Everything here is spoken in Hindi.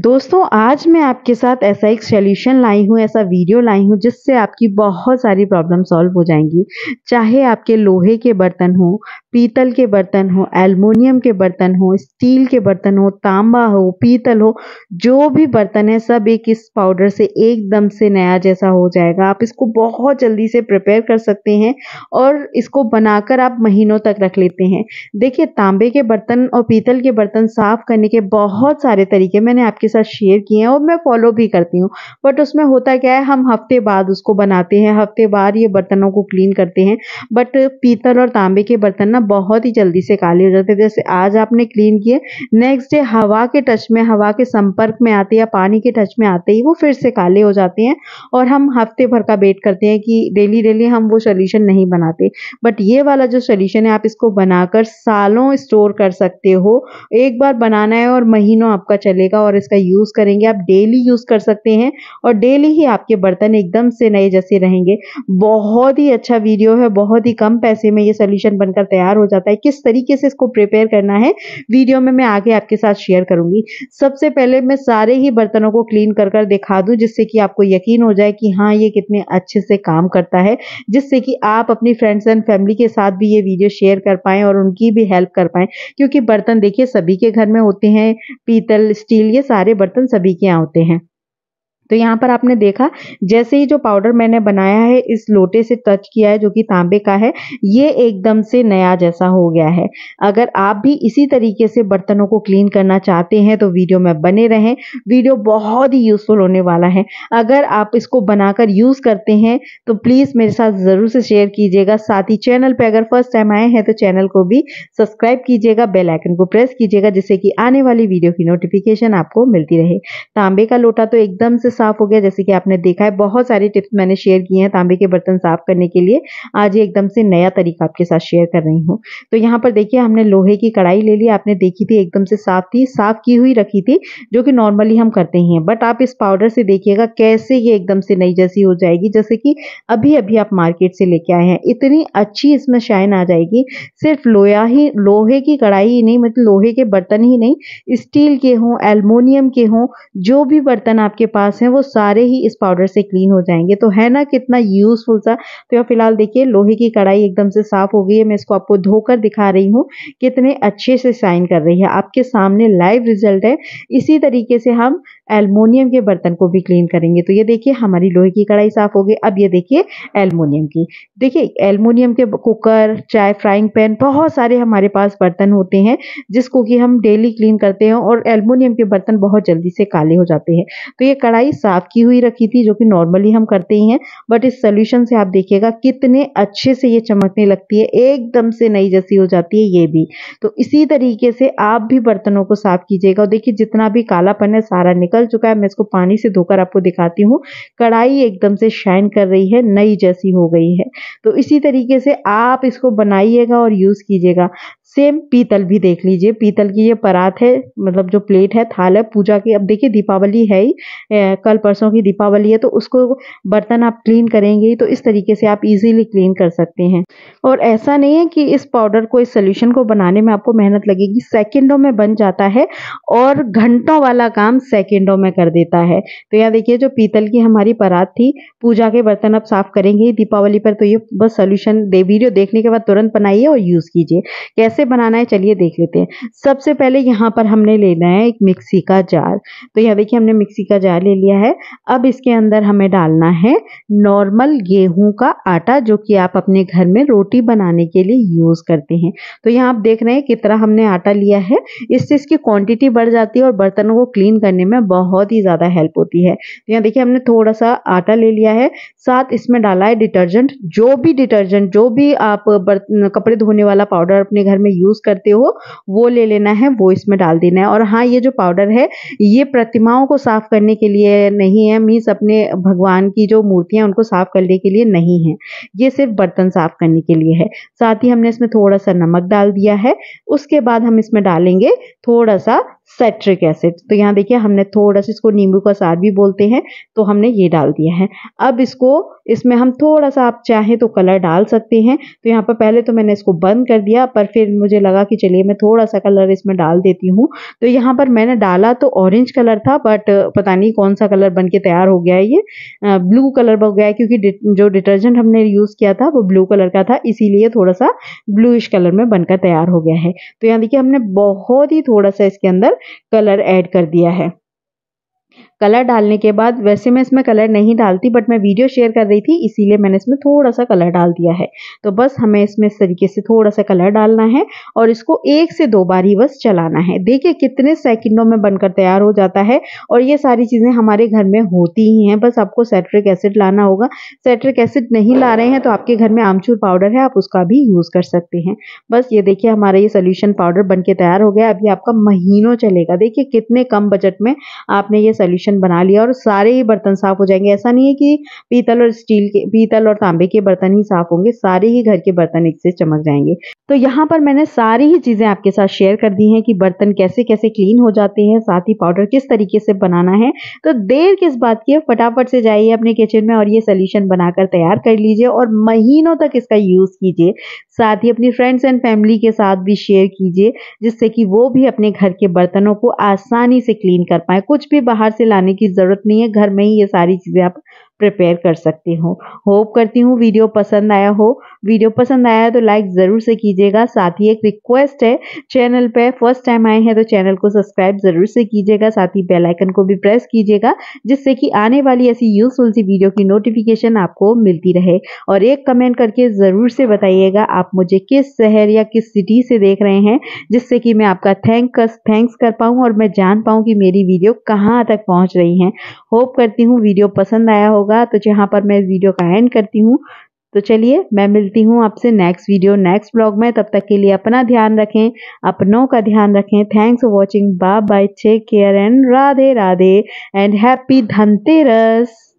दोस्तों आज मैं आपके साथ ऐसा एक सोल्यूशन लाई हूँ ऐसा वीडियो लाई हूँ जिससे आपकी बहुत सारी प्रॉब्लम सॉल्व हो जाएंगी चाहे आपके लोहे के बर्तन हो पीतल के बर्तन हो एल्युमिनियम के बर्तन हो स्टील के बर्तन हो तांबा हो पीतल हो जो भी बर्तन है सब एक इस पाउडर से एकदम से नया जैसा हो जाएगा आप इसको बहुत जल्दी से प्रिपेयर कर सकते हैं और इसको बनाकर आप महीनों तक रख लेते हैं देखिए तांबे के बर्तन और पीतल के बर्तन साफ करने के बहुत सारे तरीके मैंने आपके आपके साथ शेयर किए हैं और मैं फॉलो भी करती हूँ बट उसमें होता क्या है हम हफ्ते बाद उसको बनाते हैं हफ्ते बाद ये बर्तनों को क्लीन करते हैं बट पीतल और तांबे के बर्तन ना बहुत ही जल्दी से काले हो जाते हैं जैसे आज आपने क्लीन किए नेक्स्ट डे हवा के टच में हवा के संपर्क में आते या पानी के टच में आते ही वो फिर से काले हो जाते हैं और हम हफ्ते भर का वेट करते हैं कि डेली डेली हम वो सोल्यूशन नहीं बनाते बट ये वाला जो सोल्यूशन है आप इसको बनाकर सालों स्टोर कर सकते हो एक बार बनाना है और महीनों आपका चलेगा और इसका इसका यूज़ करेंगे आप डेली यूज़ कर सकते हैं और डेली ही आपके बर्तन एकदम से नए जैसे रहेंगे बहुत ही अच्छा वीडियो है बहुत ही कम पैसे में ये सोल्यूशन बनकर तैयार हो जाता है किस तरीके से इसको प्रिपेयर करना है वीडियो में मैं आगे आपके साथ शेयर करूंगी सबसे पहले मैं सारे ही बर्तनों को क्लीन कर कर दिखा दूं जिससे कि आपको यकीन हो जाए कि हाँ ये कितने अच्छे से काम करता है जिससे कि आप अपनी फ्रेंड्स एंड फैमिली के साथ भी ये वीडियो शेयर कर पाए और उनकी भी हेल्प कर पाए क्योंकि बर्तन देखिए सभी के घर में होते हैं पीतल स्टील ये सारे सारे बर्तन सभी के यहाँ होते हैं तो यहाँ पर आपने देखा जैसे ही जो पाउडर मैंने बनाया है इस लोटे से टच किया है जो कि तांबे का है ये एकदम से नया जैसा हो गया है अगर आप भी इसी तरीके से बर्तनों को क्लीन करना चाहते हैं तो वीडियो में बने रहें वीडियो बहुत ही यूज़फुल होने वाला है अगर आप इसको बनाकर यूज़ करते हैं तो प्लीज़ मेरे साथ ज़रूर से शेयर कीजिएगा साथ ही चैनल पर अगर फर्स्ट टाइम आए हैं तो चैनल को भी सब्सक्राइब कीजिएगा बेल आइकन को प्रेस कीजिएगा जिससे कि आने वाली वीडियो की नोटिफिकेशन आपको मिलती रहे तांबे का लोटा तो एकदम से साफ हो गया जैसे कि आपने देखा है बहुत सारी टिप्स मैंने शेयर किए हैं तांबे के बर्तन साफ करने के लिए आज एकदम से नया तरीका आपके साथ शेयर कर रही हूँ तो यहाँ पर देखिए हमने लोहे की कढ़ाई ले ली आपने देखी थी एकदम से साफ थी साफ की हुई रखी थी जो कि नॉर्मली हम करते हैं बट आप इस पाउडर से देखिएगा कैसे ये एकदम से नई जैसी हो जाएगी जैसे कि अभी अभी आप मार्केट से लेके आए हैं इतनी अच्छी इसमें शाइन आ जाएगी सिर्फ लोया ही लोहे की कढ़ाई ही नहीं मतलब लोहे के बर्तन ही नहीं स्टील के हों एलमोनियम के हों जो भी बर्तन आपके पास हैं वो सारे ही इस पाउडर से क्लीन हो जाएंगे तो है ना कितना यूज़फुल सा तो यह फिलहाल देखिए लोहे की कढ़ाई एकदम से साफ़ हो गई है मैं इसको आपको धोकर दिखा रही हूँ कितने अच्छे से साइन कर रही है आपके सामने लाइव रिजल्ट है इसी तरीके से हम एलमोनियम के बर्तन को भी क्लीन करेंगे तो ये देखिए हमारी लोहे की कढ़ाई साफ़ हो गई अब ये देखिए एलमोनियम की देखिए एलमोनियम के कुकर चाय फ्राइंग पैन बहुत सारे हमारे पास बर्तन होते हैं जिसको कि हम डेली क्लीन करते हैं और एलमोनियम के बर्तन बहुत जल्दी से काले हो जाते हैं तो ये कढ़ाई साफ की हुई रखी थी जो कि नॉर्मली हम करते ही हैं बट इस सोल्यूशन से आप देखिएगा कितने अच्छे से ये चमकने लगती है एकदम से नई जैसी हो जाती है ये भी तो इसी तरीके से आप भी बर्तनों को साफ कीजिएगा और देखिए जितना भी कालापन है सारा निकल चुका है मैं इसको पानी से धोकर आपको दिखाती हूँ कढ़ाई एकदम से शाइन कर रही है नई जैसी हो गई है तो इसी तरीके से आप इसको बनाइएगा और यूज़ कीजिएगा सेम पीतल भी देख लीजिए पीतल की ये परात है मतलब जो प्लेट है थाल है पूजा की अब देखिए दीपावली है ही कल परसों की दीपावली है तो उसको बर्तन आप क्लीन करेंगे ही तो इस तरीके से आप इजीली क्लीन कर सकते हैं और ऐसा नहीं है कि इस पाउडर को इस सोल्यूशन को बनाने में आपको मेहनत लगेगी सेकेंडों में बन जाता है और घंटों वाला काम सेकेंडों में कर देता है तो यहाँ देखिए जो पीतल की हमारी परात थी पूजा के बर्तन आप साफ करेंगे ही दीपावली पर तो ये बस सोल्यूशन दे वीडियो देखने के बाद तुरंत बनाइए और यूज़ कीजिए कैसे कैसे बनाना है चलिए देख लेते हैं सबसे पहले यहाँ पर हमने लेना है एक मिक्सी का जार तो यह देखिए हमने मिक्सी का जार ले लिया है अब इसके अंदर हमें डालना है नॉर्मल गेहूं का आटा जो कि आप अपने घर में रोटी बनाने के लिए यूज़ करते हैं तो यहाँ आप देख रहे हैं कितना हमने आटा लिया है इससे इसकी क्वान्टिटी बढ़ जाती है और बर्तनों को क्लीन करने में बहुत ही ज़्यादा हेल्प होती है तो यहाँ देखिए हमने थोड़ा सा आटा ले लिया है साथ इसमें डाला है डिटर्जेंट जो भी डिटर्जेंट जो भी आप कपड़े धोने वाला पाउडर अपने घर में यूज़ करते हो वो ले लेना है वो इसमें डाल देना है और हाँ ये जो पाउडर है ये प्रतिमाओं को साफ़ करने के लिए नहीं है मीन्स अपने भगवान की जो मूर्तियां उनको साफ़ करने के लिए नहीं है ये सिर्फ बर्तन साफ़ करने के लिए है साथ ही हमने इसमें थोड़ा सा नमक डाल दिया है उसके बाद हम इसमें डालेंगे थोड़ा सा सेट्रिक एसिड तो यहाँ देखिए हमने थोड़ा सा इसको नींबू का सार भी बोलते हैं तो हमने ये डाल दिया है अब इसको इसमें हम थोड़ा सा आप चाहें तो कलर डाल सकते हैं तो यहाँ पर पहले तो मैंने इसको बंद कर दिया पर फिर मुझे लगा कि चलिए मैं थोड़ा सा कलर इसमें डाल देती हूँ तो यहाँ पर मैंने डाला तो ऑरेंज कलर था बट पता नहीं कौन सा कलर बन के तैयार हो गया है ये ब्लू कलर बन गया है क्योंकि जो डिटर्जेंट हमने यूज़ किया था वो ब्लू कलर का था इसीलिए थोड़ा सा ब्लूइश कलर में बनकर तैयार हो गया है तो यहाँ देखिए हमने बहुत ही थोड़ा सा इसके अंदर कलर ऐड कर दिया है कलर डालने के बाद वैसे मैं इसमें कलर नहीं डालती बट मैं वीडियो शेयर कर रही थी इसीलिए मैंने इसमें थोड़ा सा कलर डाल दिया है तो बस हमें इसमें इस तरीके से थोड़ा सा कलर डालना है और इसको एक से दो बार ही बस चलाना है देखिए कितने सेकंडों में बनकर तैयार हो जाता है और ये सारी चीज़ें हमारे घर में होती ही हैं बस आपको सेट्रिक एसिड लाना होगा सेट्रिक एसिड नहीं ला रहे हैं तो आपके घर में आमचूर पाउडर है आप उसका भी यूज़ कर सकते हैं बस ये देखिए हमारा ये सोल्यूशन पाउडर बन तैयार हो गया अभी आपका महीनों चलेगा देखिए कितने कम बजट में आपने ये सोल्यूशन कलेक्शन बना लिया और सारे ही बर्तन साफ हो जाएंगे ऐसा नहीं है कि पीतल और स्टील के पीतल और तांबे के बर्तन ही साफ होंगे सारे ही घर के बर्तन एक से चमक जाएंगे तो यहाँ पर मैंने सारी ही चीज़ें आपके साथ शेयर कर दी हैं कि बर्तन कैसे कैसे क्लीन हो जाते हैं साथ ही पाउडर किस तरीके से बनाना है तो देर किस बात की है फटाफट से जाइए अपने किचन में और ये सोल्यूशन बनाकर तैयार कर लीजिए और महीनों तक इसका यूज़ कीजिए साथ ही अपनी फ्रेंड्स एंड फैमिली के साथ भी शेयर कीजिए जिससे कि वो भी अपने घर के बर्तनों को आसानी से क्लीन कर पाए कुछ भी बाहर से लाने की जरूरत नहीं है घर में ही ये सारी चीजें आप प्रिपेयर कर सकती हूँ होप करती हूँ वीडियो पसंद आया हो वीडियो पसंद आया है तो लाइक ज़रूर से कीजिएगा साथ ही एक रिक्वेस्ट है चैनल पे फर्स्ट टाइम आए हैं तो चैनल को सब्सक्राइब ज़रूर से कीजिएगा साथ ही बेल आइकन को भी प्रेस कीजिएगा जिससे कि आने वाली ऐसी यूज़फुल सी वीडियो की नोटिफिकेशन आपको मिलती रहे और एक कमेंट करके ज़रूर से बताइएगा आप मुझे किस शहर या किस सिटी से देख रहे हैं जिससे कि मैं आपका थैंक थैंक्स कर पाऊँ और मैं जान पाऊँ कि मेरी वीडियो कहाँ तक पहुँच रही है होप करती हूँ वीडियो पसंद आया होगा होगा तो यहाँ पर मैं इस वीडियो का एंड करती हूँ तो चलिए मैं मिलती हूँ आपसे नेक्स्ट वीडियो नेक्स्ट ब्लॉग में तब तक के लिए अपना ध्यान रखें अपनों का ध्यान रखें thanks for watching bye bye take care and Radhe Radhe and happy Dhanteras